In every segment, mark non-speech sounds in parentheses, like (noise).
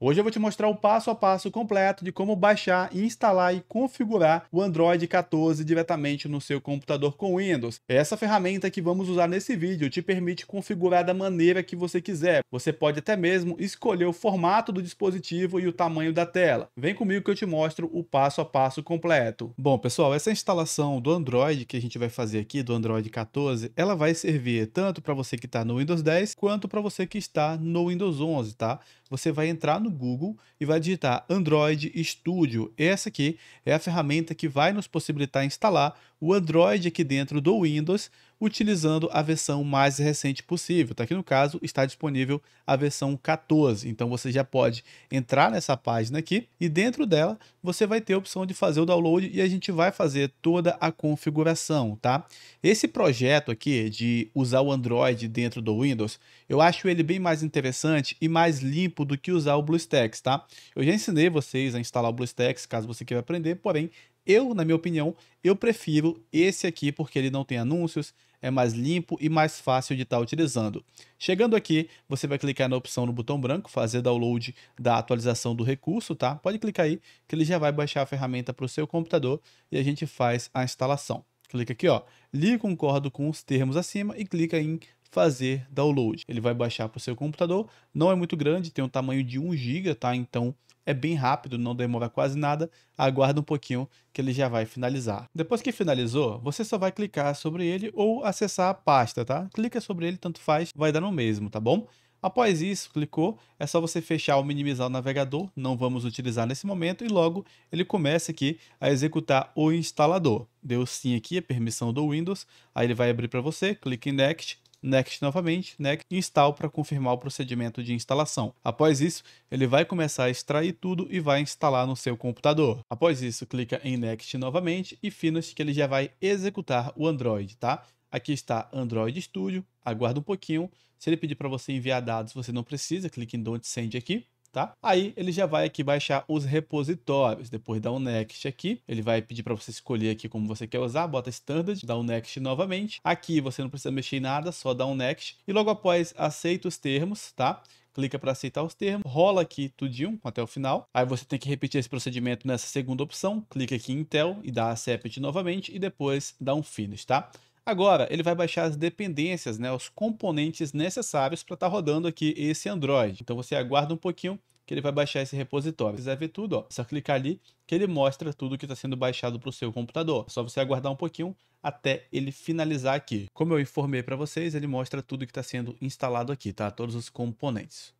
Hoje eu vou te mostrar o passo a passo completo de como baixar, instalar e configurar o Android 14 diretamente no seu computador com Windows. É essa ferramenta que vamos usar nesse vídeo te permite configurar da maneira que você quiser. Você pode até mesmo escolher o formato do dispositivo e o tamanho da tela. Vem comigo que eu te mostro o passo a passo completo. Bom, pessoal, essa instalação do Android que a gente vai fazer aqui, do Android 14, ela vai servir tanto para tá você que está no Windows 10 quanto para você que está no Windows 11, tá? você vai entrar no Google e vai digitar Android Studio. Essa aqui é a ferramenta que vai nos possibilitar instalar o Android aqui dentro do Windows, utilizando a versão mais recente possível. Tá aqui no caso está disponível a versão 14. Então você já pode entrar nessa página aqui e dentro dela você vai ter a opção de fazer o download e a gente vai fazer toda a configuração, tá? Esse projeto aqui de usar o Android dentro do Windows, eu acho ele bem mais interessante e mais limpo do que usar o BlueStacks, tá? Eu já ensinei vocês a instalar o BlueStacks, caso você queira aprender, porém eu, na minha opinião, eu prefiro esse aqui porque ele não tem anúncios, é mais limpo e mais fácil de estar utilizando. Chegando aqui, você vai clicar na opção no botão branco, fazer download da atualização do recurso, tá? Pode clicar aí que ele já vai baixar a ferramenta para o seu computador e a gente faz a instalação. Clica aqui, ó, li concordo com os termos acima e clica em fazer download. Ele vai baixar para o seu computador, não é muito grande, tem um tamanho de 1 GB, tá? Então é bem rápido, não demora quase nada, aguarda um pouquinho que ele já vai finalizar. Depois que finalizou, você só vai clicar sobre ele ou acessar a pasta, tá? Clica sobre ele, tanto faz, vai dar no mesmo, tá bom? Após isso, clicou, é só você fechar ou minimizar o navegador, não vamos utilizar nesse momento, e logo ele começa aqui a executar o instalador. Deu sim aqui a permissão do Windows, aí ele vai abrir para você, clique em Next, Next novamente, Next, install para confirmar o procedimento de instalação. Após isso, ele vai começar a extrair tudo e vai instalar no seu computador. Após isso, clica em Next novamente e Finish que ele já vai executar o Android, tá? Aqui está Android Studio, aguarda um pouquinho. Se ele pedir para você enviar dados, você não precisa, clique em Don't Send aqui tá? Aí ele já vai aqui baixar os repositórios. Depois dá um next aqui, ele vai pedir para você escolher aqui como você quer usar, bota standard, dá um next novamente. Aqui você não precisa mexer em nada, só dá um next e logo após aceita os termos, tá? clica para aceitar os termos, rola aqui tudinho até o final. Aí você tem que repetir esse procedimento nessa segunda opção, clica aqui em Intel e dá Accept novamente e depois dá um Finish, tá? Agora, ele vai baixar as dependências, né, os componentes necessários para estar tá rodando aqui esse Android. Então você aguarda um pouquinho que ele vai baixar esse repositório. Se quiser ver tudo, ó, é só clicar ali que ele mostra tudo que está sendo baixado para o seu computador. É só você aguardar um pouquinho até ele finalizar aqui. Como eu informei para vocês, ele mostra tudo que está sendo instalado aqui, tá? Todos os componentes.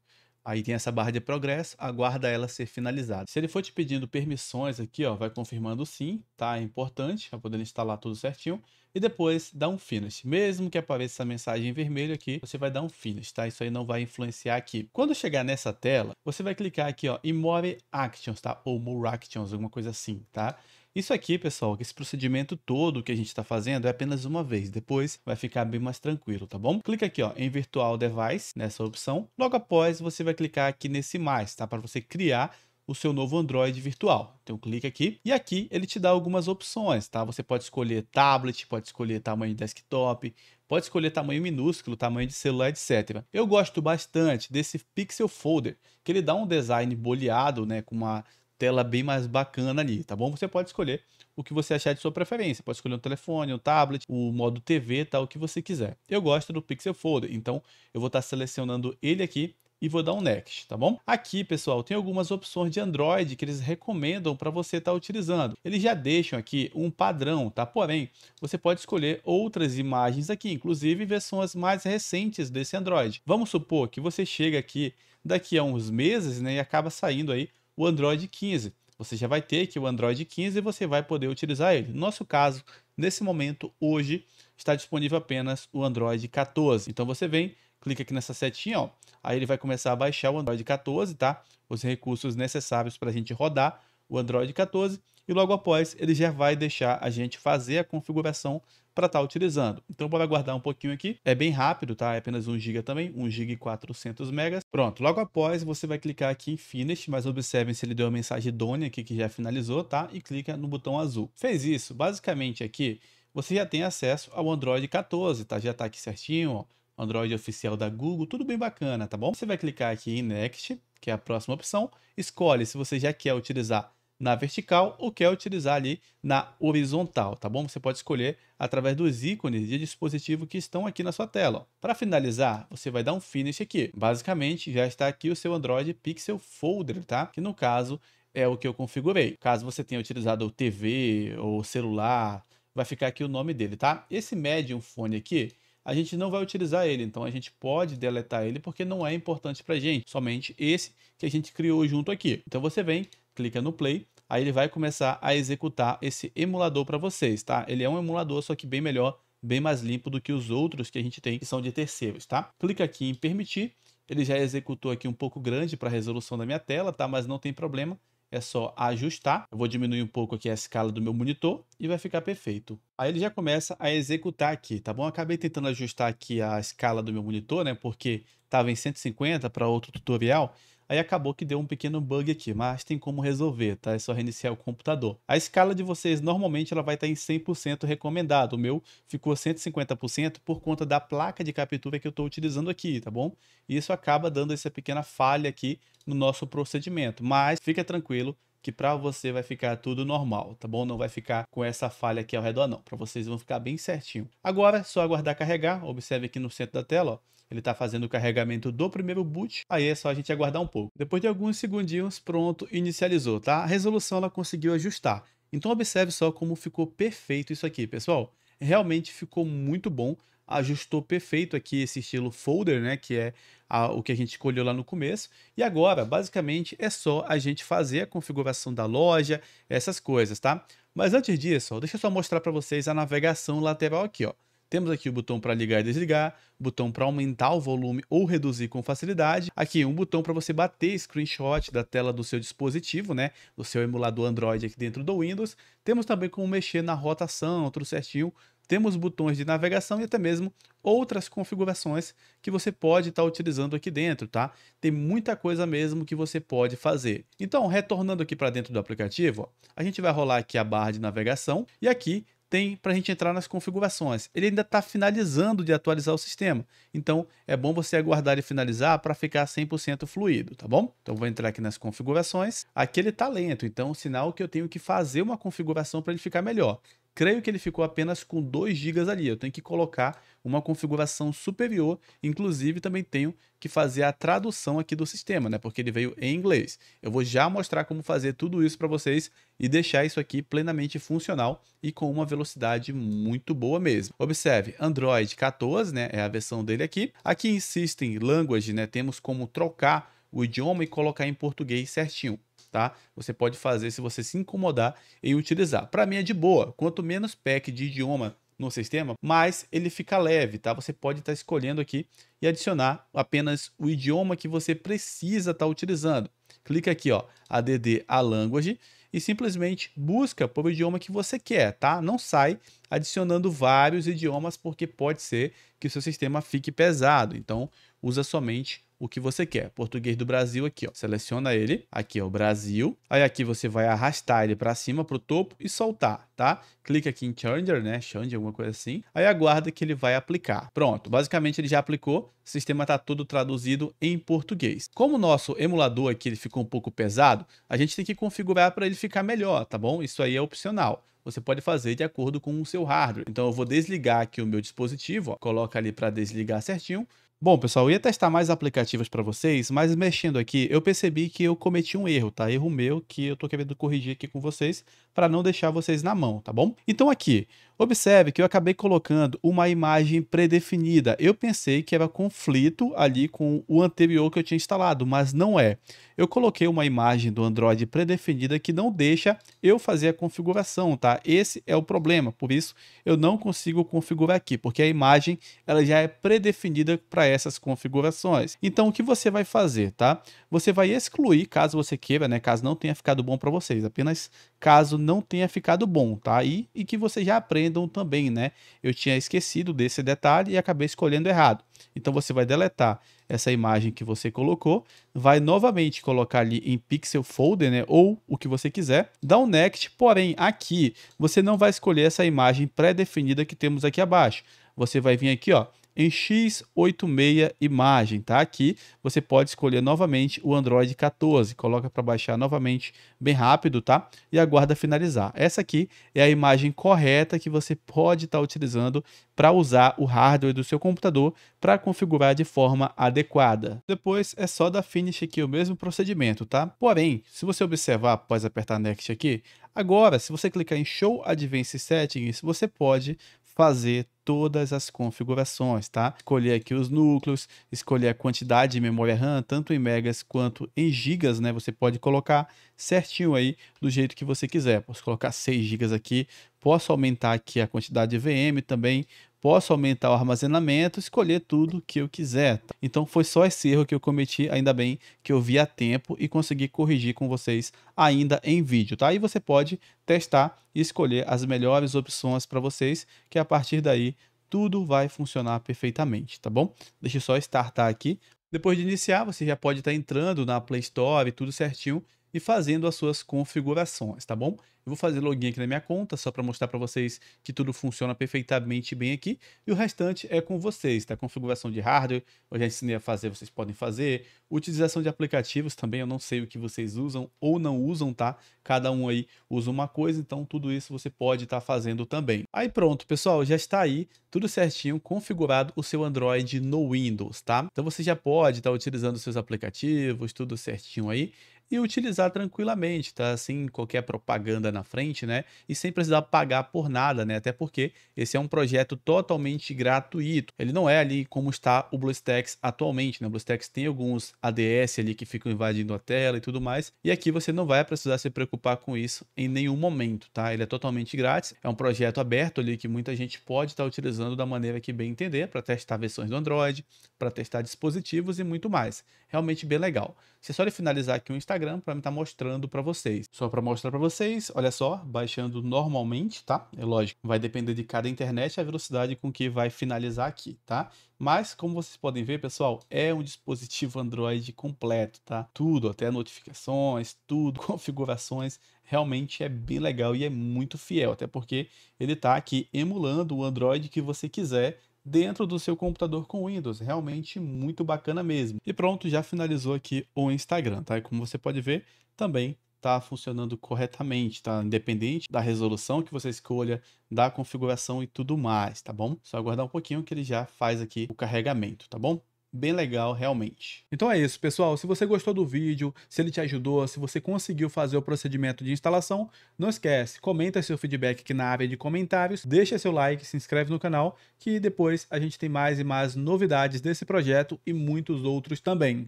Aí tem essa barra de progresso, aguarda ela ser finalizada. Se ele for te pedindo permissões aqui, ó, vai confirmando sim, tá? É importante para poder instalar tudo certinho e depois dá um finish. Mesmo que apareça essa mensagem vermelha aqui, você vai dar um finish, tá? Isso aí não vai influenciar aqui. Quando chegar nessa tela, você vai clicar aqui, ó, em More Actions, tá? Ou More Actions, alguma coisa assim, tá? Isso aqui, pessoal, esse procedimento todo que a gente está fazendo é apenas uma vez. Depois vai ficar bem mais tranquilo, tá bom? Clica aqui ó, em Virtual Device, nessa opção. Logo após, você vai clicar aqui nesse mais, tá? Para você criar o seu novo Android virtual. Então clique aqui e aqui ele te dá algumas opções, tá? Você pode escolher tablet, pode escolher tamanho de desktop, pode escolher tamanho minúsculo, tamanho de celular, etc. Eu gosto bastante desse Pixel Folder, que ele dá um design boleado, né, com uma tela bem mais bacana ali, tá bom? Você pode escolher o que você achar de sua preferência. Pode escolher um telefone, um tablet, o modo TV, tal, tá, o que você quiser. Eu gosto do Pixel Folder, então eu vou estar tá selecionando ele aqui e vou dar um next, tá bom? Aqui, pessoal, tem algumas opções de Android que eles recomendam para você estar tá utilizando. Eles já deixam aqui um padrão, tá? Porém, você pode escolher outras imagens aqui, inclusive versões mais recentes desse Android. Vamos supor que você chega aqui daqui a uns meses, né, e acaba saindo aí o Android 15. Você já vai ter aqui o Android 15 e você vai poder utilizar ele. No nosso caso, nesse momento, hoje, está disponível apenas o Android 14. Então você vem clica aqui nessa setinha, ó. Aí ele vai começar a baixar o Android 14, tá? Os recursos necessários para a gente rodar o Android 14 e logo após ele já vai deixar a gente fazer a configuração para estar tá utilizando. Então bora aguardar um pouquinho aqui. É bem rápido, tá? É apenas 1 GB também, 1 GB e 400 MB. Pronto, logo após você vai clicar aqui em Finish, mas observem se ele deu a mensagem done aqui que já finalizou, tá? E clica no botão azul. Fez isso, basicamente aqui você já tem acesso ao Android 14, tá? Já está aqui certinho, ó Android oficial da Google, tudo bem bacana, tá bom? Você vai clicar aqui em Next, que é a próxima opção, escolhe se você já quer utilizar na vertical ou quer utilizar ali na horizontal, tá bom? Você pode escolher através dos ícones de dispositivo que estão aqui na sua tela. Para finalizar, você vai dar um finish aqui. Basicamente, já está aqui o seu Android Pixel Folder, tá? Que no caso é o que eu configurei. Caso você tenha utilizado o TV ou celular, vai ficar aqui o nome dele, tá? Esse Medium Fone aqui, a gente não vai utilizar ele. Então a gente pode deletar ele porque não é importante para a gente. Somente esse que a gente criou junto aqui. Então você vem, clica no play, aí ele vai começar a executar esse emulador para vocês, tá? Ele é um emulador, só que bem melhor, bem mais limpo do que os outros que a gente tem que são de terceiros, tá? Clica aqui em permitir, ele já executou aqui um pouco grande para a resolução da minha tela, tá? Mas não tem problema, é só ajustar. Eu vou diminuir um pouco aqui a escala do meu monitor e vai ficar perfeito. Aí ele já começa a executar aqui, tá bom? acabei tentando ajustar aqui a escala do meu monitor, né? Porque estava em 150 para outro tutorial, Aí acabou que deu um pequeno bug aqui, mas tem como resolver, tá? É só reiniciar o computador. A escala de vocês normalmente ela vai estar tá em 100% recomendado. O meu ficou 150% por conta da placa de captura que eu estou utilizando aqui, tá bom? E isso acaba dando essa pequena falha aqui no nosso procedimento. Mas fica tranquilo, que para você vai ficar tudo normal, tá bom? Não vai ficar com essa falha aqui ao redor não, para vocês vão ficar bem certinho. Agora é só aguardar carregar, observe aqui no centro da tela, ó ele está fazendo o carregamento do primeiro boot, aí é só a gente aguardar um pouco. Depois de alguns segundinhos, pronto, inicializou, tá? A resolução ela conseguiu ajustar. Então observe só como ficou perfeito isso aqui, pessoal. Realmente ficou muito bom, ajustou perfeito aqui esse estilo folder, né, que é a, o que a gente escolheu lá no começo. E agora, basicamente, é só a gente fazer a configuração da loja, essas coisas, tá? Mas antes disso, ó, deixa eu só mostrar para vocês a navegação lateral aqui, ó. Temos aqui o botão para ligar e desligar, botão para aumentar o volume ou reduzir com facilidade. Aqui um botão para você bater screenshot da tela do seu dispositivo, né? Do seu emulador Android aqui dentro do Windows. Temos também como mexer na rotação, tudo certinho. Temos botões de navegação e até mesmo outras configurações que você pode estar tá utilizando aqui dentro, tá? Tem muita coisa mesmo que você pode fazer. Então, retornando aqui para dentro do aplicativo, ó, a gente vai rolar aqui a barra de navegação e aqui tem para a gente entrar nas configurações. Ele ainda está finalizando de atualizar o sistema, então é bom você aguardar ele finalizar para ficar 100% fluido, tá bom? Então vou entrar aqui nas configurações. Aqui ele está lento, então é sinal que eu tenho que fazer uma configuração para ele ficar melhor. Creio que ele ficou apenas com 2 GB ali. Eu tenho que colocar uma configuração superior, inclusive também tenho que fazer a tradução aqui do sistema, né? Porque ele veio em inglês. Eu vou já mostrar como fazer tudo isso para vocês e deixar isso aqui plenamente funcional e com uma velocidade muito boa mesmo. Observe, Android 14, né? É a versão dele aqui. Aqui insistem language, né? Temos como trocar o idioma e colocar em português certinho tá? Você pode fazer se você se incomodar em utilizar. Para mim é de boa. Quanto menos pack de idioma no sistema, mais ele fica leve, tá? Você pode estar tá escolhendo aqui e adicionar apenas o idioma que você precisa estar tá utilizando. Clica aqui, ó, add a language e simplesmente busca por idioma que você quer, tá? Não sai adicionando vários idiomas porque pode ser que o seu sistema fique pesado. Então, usa somente o que você quer. Português do Brasil aqui, ó. Seleciona ele. Aqui é o Brasil. Aí aqui você vai arrastar ele para cima, para o topo e soltar tá? Clica aqui em Changer, né? Change, alguma coisa assim. Aí aguarda que ele vai aplicar. Pronto, basicamente ele já aplicou. O sistema está todo traduzido em português. Como o nosso emulador aqui ele ficou um pouco pesado, a gente tem que configurar para ele ficar melhor, tá bom? Isso aí é opcional você pode fazer de acordo com o seu hardware. Então eu vou desligar aqui o meu dispositivo, ó, coloca ali para desligar certinho. Bom, pessoal, eu ia testar mais aplicativos para vocês, mas mexendo aqui, eu percebi que eu cometi um erro, tá? Erro meu que eu tô querendo corrigir aqui com vocês para não deixar vocês na mão mão, tá bom? Então aqui, Observe que eu acabei colocando uma imagem predefinida. Eu pensei que era conflito ali com o anterior que eu tinha instalado, mas não é. Eu coloquei uma imagem do Android predefinida que não deixa eu fazer a configuração, tá? Esse é o problema, por isso eu não consigo configurar aqui, porque a imagem ela já é predefinida para essas configurações. Então o que você vai fazer, tá? Você vai excluir caso você queira, né? Caso não tenha ficado bom para vocês, apenas caso não tenha ficado bom, tá? E, e que você já aprenda Random também, né? Eu tinha esquecido desse detalhe e acabei escolhendo errado. Então você vai deletar essa imagem que você colocou, vai novamente colocar ali em Pixel Folder, né, ou o que você quiser, dá um Next, porém aqui você não vai escolher essa imagem pré-definida que temos aqui abaixo. Você vai vir aqui, ó, em x86 imagem, tá? Aqui você pode escolher novamente o Android 14, coloca para baixar novamente bem rápido, tá? E aguarda finalizar. Essa aqui é a imagem correta que você pode estar tá utilizando para usar o hardware do seu computador para configurar de forma adequada. Depois é só dar finish aqui o mesmo procedimento, tá? Porém, se você observar após apertar next aqui, agora se você clicar em show advanced settings, você pode fazer todas as configurações, tá? Escolher aqui os núcleos, escolher a quantidade de memória RAM, tanto em megas quanto em gigas, né? Você pode colocar certinho aí do jeito que você quiser. Posso colocar 6 gigas aqui, posso aumentar aqui a quantidade de VM também, posso aumentar o armazenamento, escolher tudo que eu quiser. Tá? Então foi só esse erro que eu cometi, ainda bem que eu vi a tempo e consegui corrigir com vocês ainda em vídeo, tá? E você pode testar e escolher as melhores opções para vocês, que a partir daí tudo vai funcionar perfeitamente, tá bom? Deixa eu só startar aqui. Depois de iniciar, você já pode estar tá entrando na Play Store, tudo certinho, e fazendo as suas configurações, tá bom? Eu vou fazer login aqui na minha conta, só para mostrar para vocês que tudo funciona perfeitamente bem aqui. E o restante é com vocês, tá? Configuração de hardware, eu já ensinei a fazer, vocês podem fazer. Utilização de aplicativos também, eu não sei o que vocês usam ou não usam, tá? Cada um aí usa uma coisa, então tudo isso você pode estar tá fazendo também. Aí pronto, pessoal, já está aí tudo certinho, configurado o seu Android no Windows, tá? Então você já pode estar tá utilizando seus aplicativos, tudo certinho aí e utilizar tranquilamente, tá? Sem qualquer propaganda na frente, né? E sem precisar pagar por nada, né? Até porque esse é um projeto totalmente gratuito. Ele não é ali como está o BlueStacks atualmente, né? O BlueStacks tem alguns ADS ali que ficam invadindo a tela e tudo mais. E aqui você não vai precisar se preocupar com isso em nenhum momento, tá? Ele é totalmente grátis. É um projeto aberto ali que muita gente pode estar tá utilizando da maneira que bem entender para testar versões do Android, para testar dispositivos e muito mais. Realmente bem legal. Se só finalizar aqui o Instagram Instagram para me estar tá mostrando para vocês. Só para mostrar para vocês, olha só, baixando normalmente, tá? É lógico, vai depender de cada internet a velocidade com que vai finalizar aqui, tá? Mas, como vocês podem ver, pessoal, é um dispositivo Android completo, tá? Tudo, até notificações, tudo, (laughs) configurações, realmente é bem legal e é muito fiel, até porque ele está aqui emulando o Android que você quiser dentro do seu computador com Windows. Realmente muito bacana mesmo. E pronto, já finalizou aqui o Instagram, tá? E como você pode ver, também está funcionando corretamente, tá? Independente da resolução que você escolha, da configuração e tudo mais, tá bom? Só aguardar um pouquinho que ele já faz aqui o carregamento, tá bom? bem legal realmente. Então é isso, pessoal. Se você gostou do vídeo, se ele te ajudou, se você conseguiu fazer o procedimento de instalação, não esquece, comenta seu feedback aqui na área de comentários, deixa seu like, se inscreve no canal, que depois a gente tem mais e mais novidades desse projeto e muitos outros também.